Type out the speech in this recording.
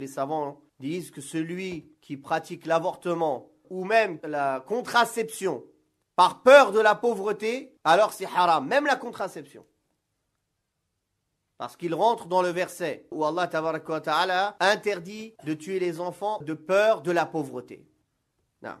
Les savants disent que celui qui pratique l'avortement ou même la contraception par peur de la pauvreté, alors c'est haram, même la contraception. Parce qu'il rentre dans le verset où Allah ta'ala interdit de tuer les enfants de peur de la pauvreté. Non.